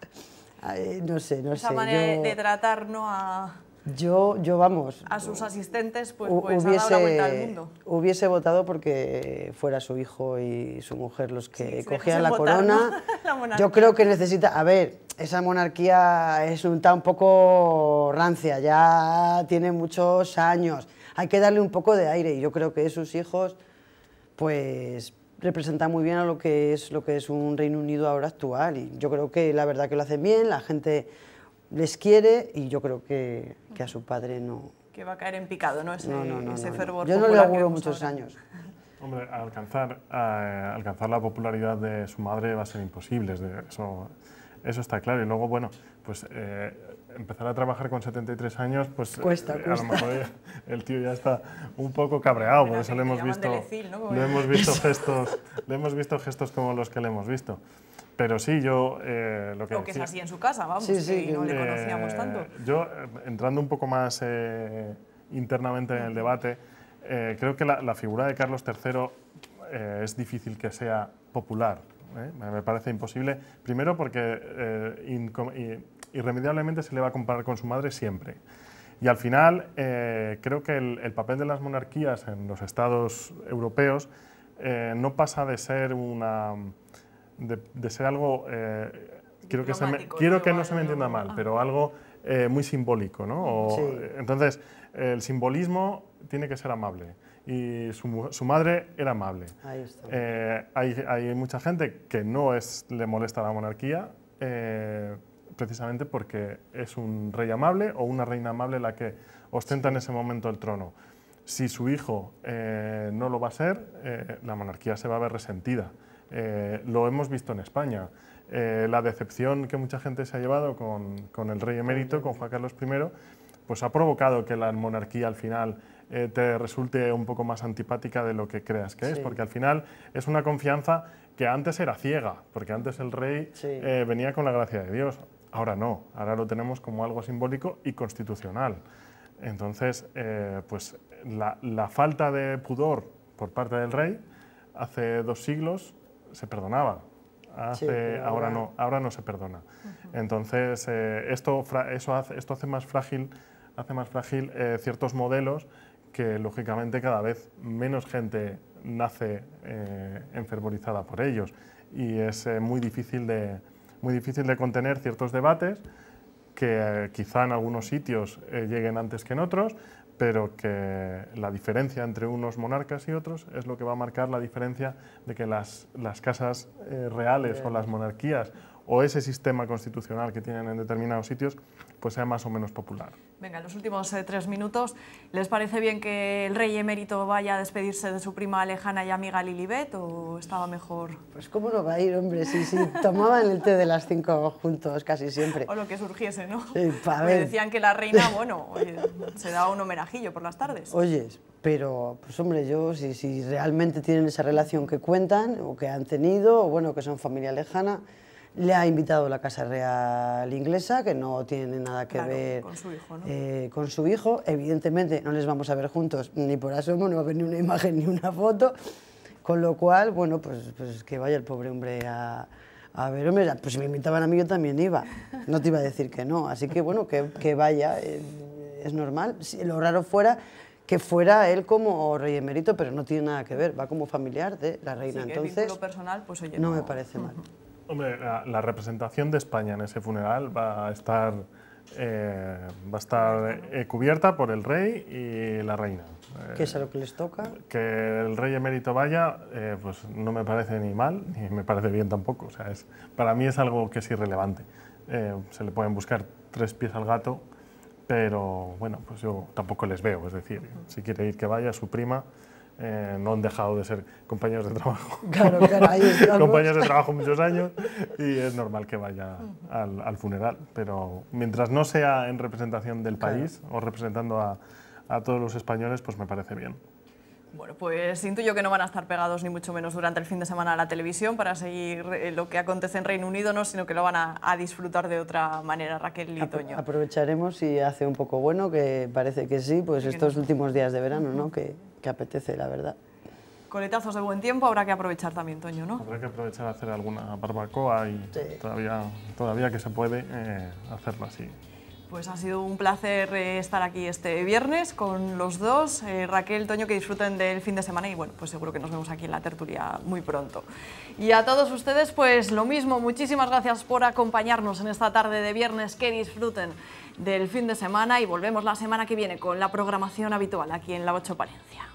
no sé, no sé. Esa manera de tratar no a yo, yo vamos. A sus asistentes, pues, pues hubiese, vuelta mundo. Hubiese votado porque fuera su hijo y su mujer los que cogían la corona. yo creo que necesita. A ver, esa monarquía es un, está un poco rancia, ya tiene muchos años. Hay que darle un poco de aire y yo creo que esos hijos, pues representa muy bien a lo que es lo que es un Reino Unido ahora actual y yo creo que la verdad que lo hacen bien, la gente les quiere y yo creo que, que a su padre no... Que va a caer en picado, ¿no? no, no, no, ese fervor Yo no le auguro muchos años. Hombre, alcanzar, eh, alcanzar la popularidad de su madre va a ser imposible, eso, eso está claro. Y luego, bueno, pues eh, empezar a trabajar con 73 años, pues eh, cuesta, a lo mejor el, tío ya está un poco cabreado, por eso le hemos, visto, hemos visto gestos, le hemos visto gestos como los que le hemos visto. Pero sí, yo... Eh, lo que es así en su casa, vamos, sí, no le eh, conocíamos tanto. Yo, eh, entrando un poco más internamente en el debate, creo que la, figura de Carlos III es difícil que sea popular. Me parece imposible. Primero porque irremediablemente se le va a comparar con su madre siempre. Y al final, creo que el, papel de las monarquías en los estados europeos no pasa de ser una, de, ser algo, eh, quiero, que, no se me entienda mal, pero algo eh, muy simbólico, eh, Entonces, el simbolismo tiene que ser amable. Y su, madre era amable. hay, mucha gente que no le molesta la monarquía precisamente porque es un rey amable o una reina amable la que ostenta en ese momento el trono. Si su hijo no lo va a ser, la monarquía se va a ver resentida. Eh, lo hemos visto en España. Eh, la decepción que mucha gente se ha llevado con, con, el rey emérito, con Juan Carlos I, pues ha provocado que la monarquía al final eh, te resulte un poco más antipática de lo que creas que es, porque al final es una confianza que antes era ciega, porque antes el rey venía con la gracia de Dios, ahora no, ahora lo tenemos como algo simbólico y constitucional. Entonces, pues la, la falta de pudor por parte del rey hace dos siglos se perdonaba. ahora, no, ahora no se perdona. Entonces, eh, esto, eso hace, esto hace más frágil, hace más frágil eh, ciertos modelos que, lógicamente, cada vez menos gente nace eh, enfervorizada por ellos. Y es muy, difícil de, muy difícil de contener ciertos debates que quizá en algunos sitios lleguen antes que en otros, pero que la diferencia entre unos monarcas y otros es lo que va a marcar la diferencia de que las, casas eh, reales o las monarquías o ese sistema constitucional que tienen en determinados sitios pues sea más o menos popular. Venga, en los últimos eh, tres minutos, ¿les parece bien que el rey emérito vaya a despedirse de su prima lejana y amiga Lilibet o estaba mejor? Pues cómo no va a ir, hombre, sí, sí, tomaban el té de las cinco juntos casi siempre. O lo que surgiese, ¿no? Me decían que la reina, bueno, eh, se da un homenajillo por las tardes. Oye, pero pues hombre, yo si, si realmente tienen esa relación que cuentan o que han tenido o bueno, que son familia lejana, le ha invitado la Casa Real Inglesa, que no tiene nada que ver eh, con su, hijo, Evidentemente no les vamos a ver juntos, ni por asomo, no va a haber ni una imagen ni una foto. Con lo cual, bueno, pues, pues que vaya el pobre hombre a, ver, hombre, pues si me invitaban a mí yo también iba. No te iba a decir que no. Así que bueno, que, vaya, eh, es normal. lo raro fuera que fuera él como rey emérito, pero no tiene nada que ver, va como familiar de la reina. Sí, Entonces, personal, pues no, me parece mal la, representación de España en ese funeral va a estar, eh, va a estar eh, cubierta por el rey y la reina. ¿Qué es lo que les toca? Que el rey emérito vaya, eh, pues no me parece ni mal, ni me parece bien tampoco. O sea, es, para mí es algo que es irrelevante. se le pueden buscar tres pies al gato, pero bueno, pues yo tampoco les veo. Es decir, si quiere ir que vaya, su prima eh, no han dejado de ser compañeros de trabajo. Claro, claro, compañeros de trabajo muchos años y es normal que vaya al, funeral. Pero mientras no sea en representación del país o representando a, a todos los españoles, pues me parece bien. Bueno, pues siento yo que no van a estar pegados ni mucho menos durante el fin de semana a la televisión para seguir eh, lo que acontece en Reino Unido, no, sino que lo van a, a disfrutar de otra manera, Raquel y Aprovecharemos si hace un poco bueno, que parece que sí, pues estos últimos días de verano, ¿no? Que que apetece, la verdad. Coletazos de buen tiempo habrá que aprovechar también, Toño, ¿no? Habrá que aprovechar a hacer alguna barbacoa y todavía, que se puede eh, hacerlo así. Pues ha sido un placer eh, estar aquí este viernes con los dos. Raquel eh, Raquel, Toño, que disfruten del fin de semana y bueno, pues seguro que nos vemos aquí en la tertulia muy pronto. Y a todos ustedes, pues lo mismo, muchísimas gracias por acompañarnos en esta tarde de viernes. Que disfruten del fin de semana y volvemos la semana que viene con la programación habitual aquí en La Ocho Palencia.